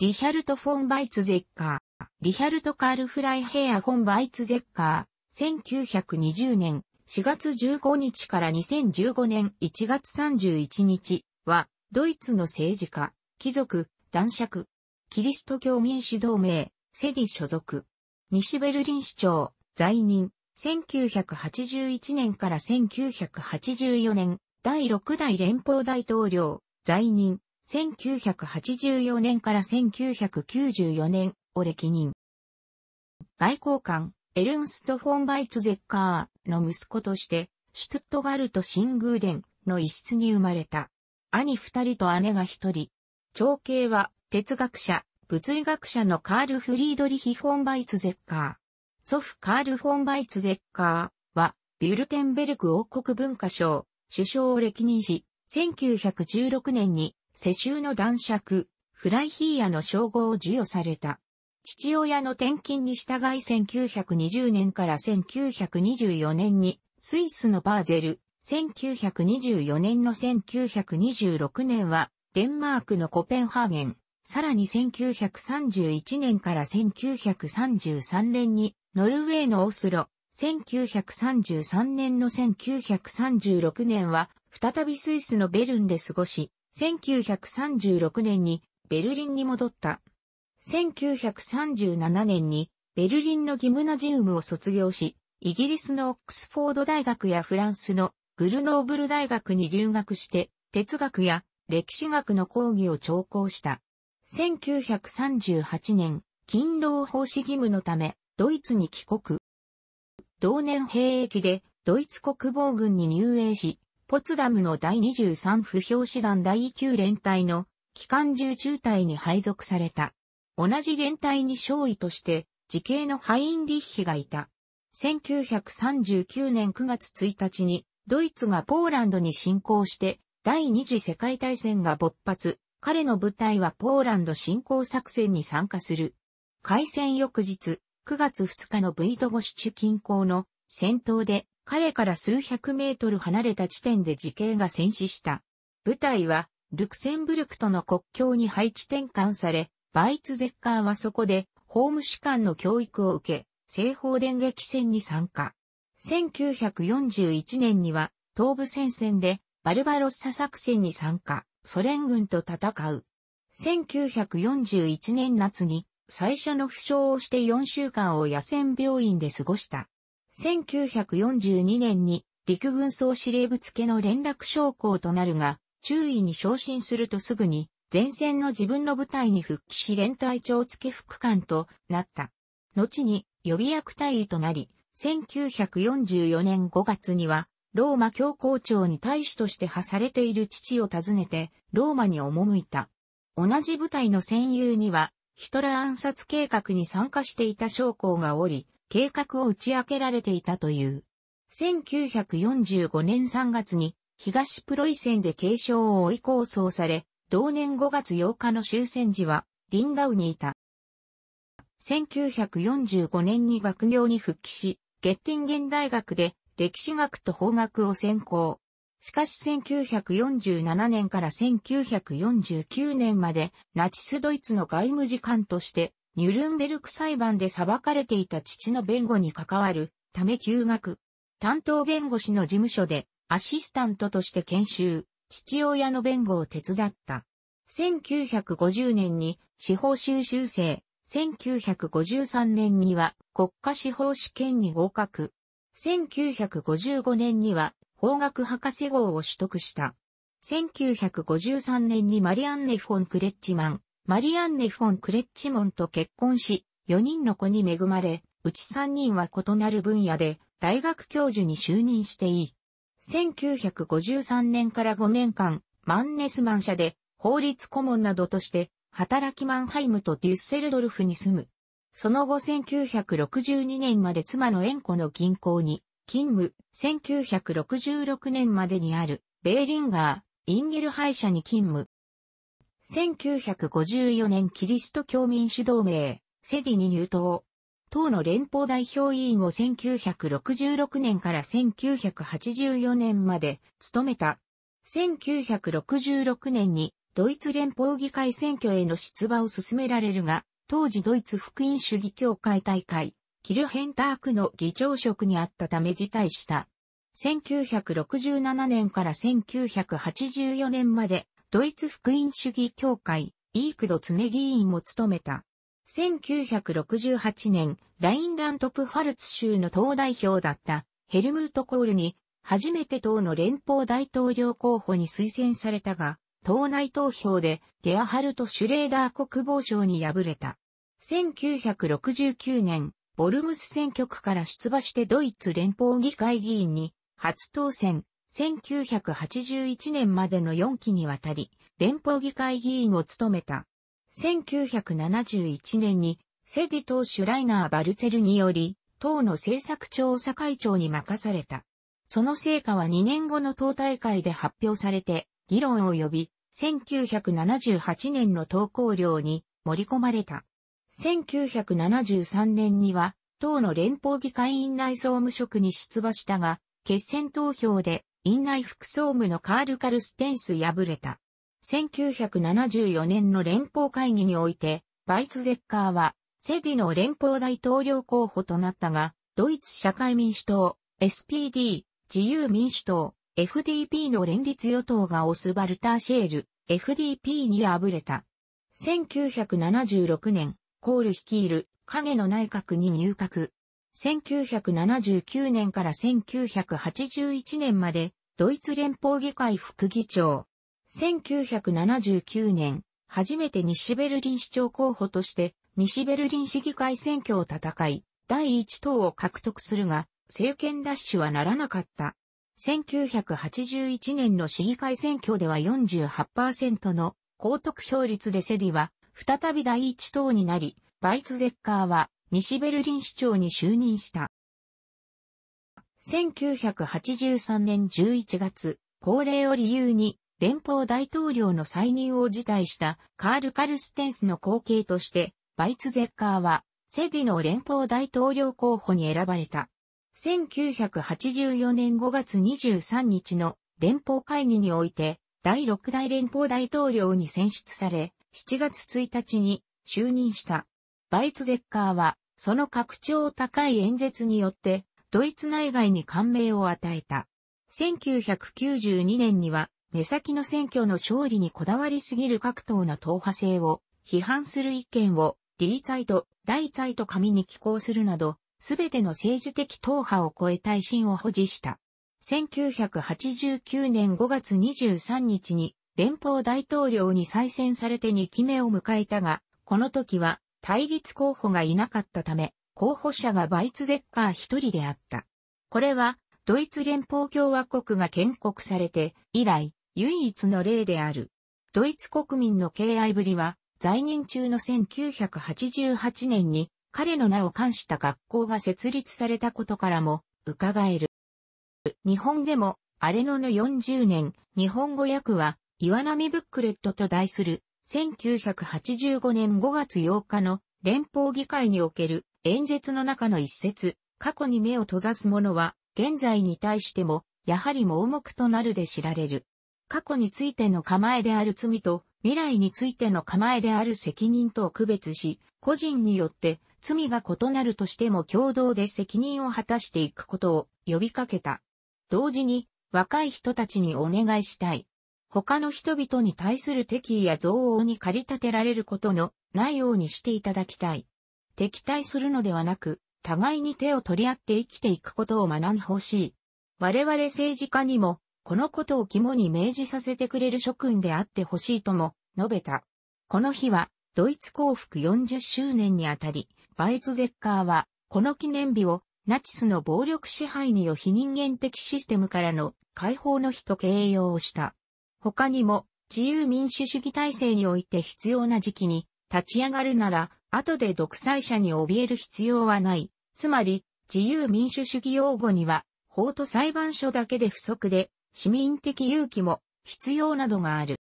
リヒャルト・フォン・バイツゼッカー、リヒャルト・カール・フライヘア・フォン・バイツゼッカー、1920年4月15日から2015年1月31日は、ドイツの政治家、貴族、男爵、キリスト教民主同盟、セディ所属、西ベルリン市長、在任、1981年から1984年、第6代連邦大統領、在任、1984年から1994年を歴任。外交官、エルンスト・フォン・バイツゼッカーの息子として、シュトゥットガルト新宮殿の一室に生まれた。兄二人と姉が一人。長兄は哲学者、物理学者のカール・フリードリヒ・フォン・バイツゼッカー。祖父カール・フォン・バイツゼッカーは、ビュルテンベルク王国文化省、首相を歴任し、1916年に世襲の男爵、フライヒーヤの称号を授与された。父親の転勤に従い1920年から1924年にスイスのバーゼル、1924年の1926年はデンマークのコペンハーゲン、さらに1931年から1933年にノルウェーのオスロ、1933年の1936年は再びスイスのベルンで過ごし、1936年にベルリンに戻った。1937年にベルリンのギムナジウムを卒業し、イギリスのオックスフォード大学やフランスのグルノーブル大学に留学して、哲学や歴史学の講義を聴講した。1938年、勤労奉仕義務のため、ドイツに帰国。同年兵役で、ドイツ国防軍に入営し、ポツダムの第23不評師団第9連隊の機関銃中隊に配属された。同じ連隊に少尉として、時系のハインリッヒがいた。1939年9月1日に、ドイツがポーランドに侵攻して、第二次世界大戦が勃発、彼の部隊はポーランド侵攻作戦に参加する。開戦翌日、9月2日のブイトゴシチュ近郊の戦闘で彼から数百メートル離れた地点で時系が戦死した。部隊は、ルクセンブルクとの国境に配置転換され、バイツゼッカーはそこで、法務士官の教育を受け、西方電撃戦に参加。1941年には、東部戦線で、バルバロッサ作戦に参加、ソ連軍と戦う。1941年夏に、最初の負傷をして4週間を野戦病院で過ごした。1942年に陸軍総司令部付の連絡将校となるが、中尉に昇進するとすぐに前線の自分の部隊に復帰し連隊長付副官となった。後に予備役隊員となり、1944年5月には、ローマ教皇庁に大使として派されている父を訪ねて、ローマに赴いた。同じ部隊の戦友には、ヒトラー暗殺計画に参加していた将校がおり、計画を打ち明けられていたという。1945年3月に東プロイセンで継承を追い構想され、同年5月8日の終戦時はリンダウにいた。1945年に学業に復帰し、ゲッティンゲン大学で歴史学と法学を専攻。しかし1947年から1949年までナチスドイツの外務次官としてニュルンベルク裁判で裁かれていた父の弁護に関わるため休学。担当弁護士の事務所でアシスタントとして研修、父親の弁護を手伝った。1950年に司法修習生、1953年には国家司法試験に合格。1955年には法学博士号を取得した。1953年にマリアンネ・フォン・クレッチマン、マリアンネ・フォン・クレッチモンと結婚し、4人の子に恵まれ、うち3人は異なる分野で大学教授に就任していい。1953年から5年間、マンネスマン社で法律顧問などとして働きマンハイムとデュッセルドルフに住む。その後1962年まで妻の縁コの銀行に勤務、1966年までにあるベーリンガー、インゲルハイ社に勤務、1954年キリスト教民主同盟、セディに入党。党の連邦代表委員を1966年から1984年まで務めた。1966年にドイツ連邦議会選挙への出馬を進められるが、当時ドイツ福音主義協会大会、キルヘンタークの議長職にあったため辞退した。1967年から1984年までドイツ福音主義協会、イークドツネ議員も務めた。1968年、ラインラントプファルツ州の党代表だったヘルムート・コールに、初めて党の連邦大統領候補に推薦されたが、党内投票でゲアハルト・シュレーダー国防相に敗れた。1969年、ボルムス選挙区から出馬してドイツ連邦議会議員に初当選、1981年までの4期にわたり、連邦議会議員を務めた。1971年に、セディ党シュライナー・バルツェルにより、党の政策調査会長に任された。その成果は2年後の党大会で発表されて、議論を呼び、1978年の投稿料に盛り込まれた。1973年には、党の連邦議会院内総務職に出馬したが、決選投票で院内副総務のカール・カルステンス敗れた。1974年の連邦会議において、バイツゼッカーは、セディの連邦大統領候補となったが、ドイツ社会民主党、SPD、自由民主党、FDP の連立与党がオスバルター・シェール、FDP に敗れた。1976年、コール率いる影の内閣に入閣。1979年から1981年まで、ドイツ連邦議会副議長。1979年、初めて西ベルリン市長候補として、西ベルリン市議会選挙を戦い、第1党を獲得するが、政権奪取はならなかった。1981年の市議会選挙では48%の高得票率でセディは再び第一党になり、バイツゼッカーは西ベルリン市長に就任した。1983年11月、高齢を理由に連邦大統領の再任を辞退したカール・カルステンスの後継として、バイツゼッカーはセディの連邦大統領候補に選ばれた。1984年5月23日の連邦会議において、第6代連邦大統領に選出され、7月1日に就任した。バイツゼッカーは、その拡張高い演説によって、ドイツ内外に感銘を与えた。1992年には、目先の選挙の勝利にこだわりすぎる各党の党派性を批判する意見を、リーツァイト、大ツァイト紙に寄稿するなど、すべての政治的党派を超えた威を保持した。1989年5月23日に連邦大統領に再選されて2期目を迎えたが、この時は対立候補がいなかったため、候補者がバイツゼッカー一人であった。これは、ドイツ連邦共和国が建国されて以来、唯一の例である。ドイツ国民の敬愛ぶりは、在任中の1988年に彼の名を冠した学校が設立されたことからも伺える。日本でも、アレノの40年、日本語訳は、岩波ブックレットと題する1985年5月8日の連邦議会における演説の中の一節、過去に目を閉ざす者は、現在に対しても、やはり盲目となるで知られる。過去についての構えである罪と、未来についての構えである責任とを区別し、個人によって罪が異なるとしても共同で責任を果たしていくことを呼びかけた。同時に若い人たちにお願いしたい。他の人々に対する敵意や憎悪に駆り立てられることのないようにしていただきたい。敵対するのではなく、互いに手を取り合って生きていくことを学んでほしい。我々政治家にも、このことを肝に明じさせてくれる諸君であってほしいとも述べた。この日は、ドイツ降伏40周年にあたり、バイツゼッカーは、この記念日を、ナチスの暴力支配によ非人間的システムからの解放の日と形容した。他にも、自由民主主義体制において必要な時期に立ち上がるなら、後で独裁者に怯える必要はない。つまり、自由民主主義用語には、法と裁判所だけで不足で、市民的勇気も必要などがある。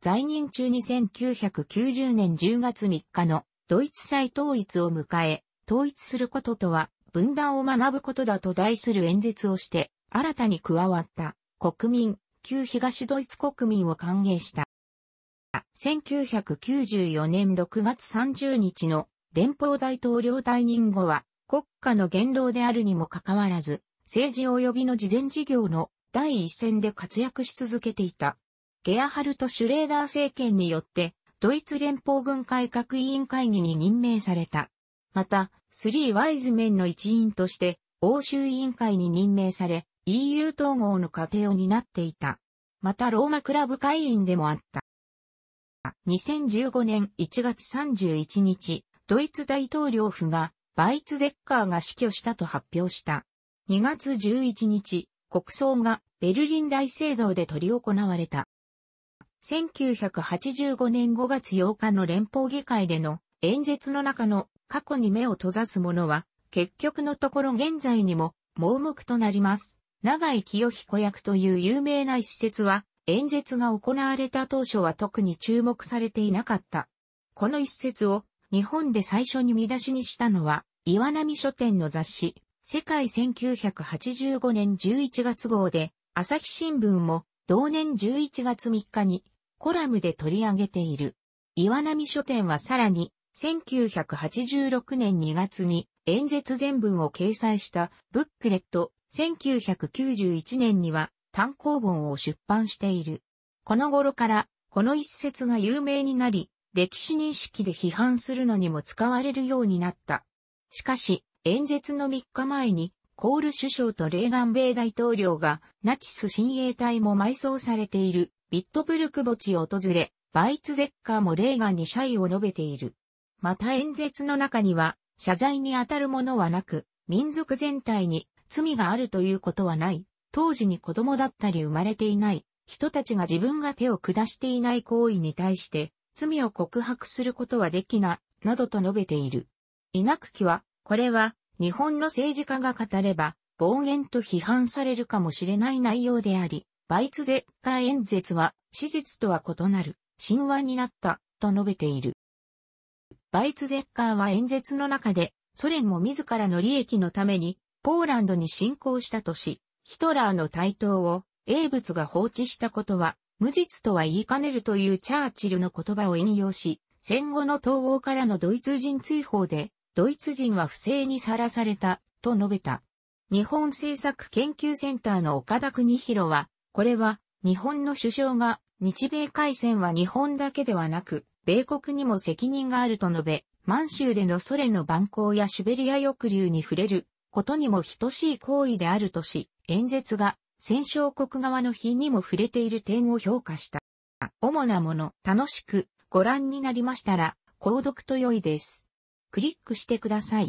在任中に1990年10月3日のドイツ再統一を迎え、統一することとは分断を学ぶことだと題する演説をして、新たに加わった国民、旧東ドイツ国民を歓迎した。1994年6月30日の連邦大統領退任後は国家の元老であるにもかかわらず、政治及びの事前事業の第一線で活躍し続けていた。ゲアハルト・シュレーダー政権によって、ドイツ連邦軍改革委員会議に任命された。また、スリー・ワイズメンの一員として、欧州委員会に任命され、EU 統合の過程を担っていた。またローマクラブ会員でもあった。2015年1月31日、ドイツ大統領府がバイツゼッカーが死去したと発表した。2月11日、国葬がベルリン大聖堂で執り行われた。1985年5月8日の連邦議会での演説の中の過去に目を閉ざす者は結局のところ現在にも盲目となります。長井清彦役という有名な一節は、演説が行われた当初は特に注目されていなかった。この一節を日本で最初に見出しにしたのは、岩波書店の雑誌、世界1985年11月号で、朝日新聞も同年11月3日にコラムで取り上げている。岩波書店はさらに、1986年2月に演説全文を掲載したブックレット1991年には単行本を出版している。この頃からこの一節が有名になり、歴史認識で批判するのにも使われるようになった。しかし、演説の3日前に、コール首相とレーガン米大統領が、ナチス親衛隊も埋葬されている、ビットブルク墓地を訪れ、バイツゼッカーもレーガンに謝意を述べている。また演説の中には、謝罪に当たるものはなく、民族全体に罪があるということはない。当時に子供だったり生まれていない人たちが自分が手を下していない行為に対して罪を告白することはできな、などと述べている。稲ナクは、これは日本の政治家が語れば暴言と批判されるかもしれない内容であり、バイツゼッカー演説は史実とは異なる神話になったと述べている。バイツゼッカーは演説の中でソ連も自らの利益のためにポーランドに侵攻したとし、ヒトラーの台頭を、英仏が放置したことは、無実とは言いかねるというチャーチルの言葉を引用し、戦後の東欧からのドイツ人追放で、ドイツ人は不正にさらされた、と述べた。日本政策研究センターの岡田邦博は、これは、日本の首相が、日米海戦は日本だけではなく、米国にも責任があると述べ、満州でのソ連の蛮行やシュベリア抑留に触れることにも等しい行為であるとし、演説が戦勝国側の日にも触れている点を評価した。主なもの、楽しくご覧になりましたら、購読と良いです。クリックしてください。